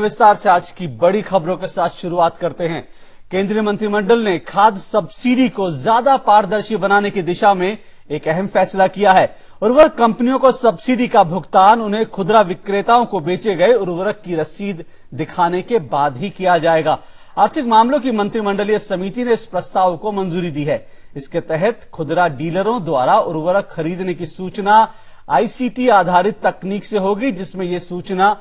विस्तार से आज की बड़ी खबरों के साथ शुरुआत करते हैं केंद्रीय मंत्रिमंडल ने खाद सब्सिडी को ज्यादा पारदर्शी बनाने की दिशा में एक अहम फैसला किया है उर्वरक कंपनियों को सब्सिडी का भुगतान उन्हें खुदरा विक्रेताओं को बेचे गए उर्वरक की रसीद दिखाने के बाद ही किया जाएगा आर्थिक मामलों की मंत्रिमंडलीय समिति ने इस प्रस्ताव को मंजूरी दी है इसके तहत खुदरा डीलरों द्वारा उर्वरक खरीदने की सूचना आईसीटी आधारित तकनीक से होगी जिसमें यह सूचना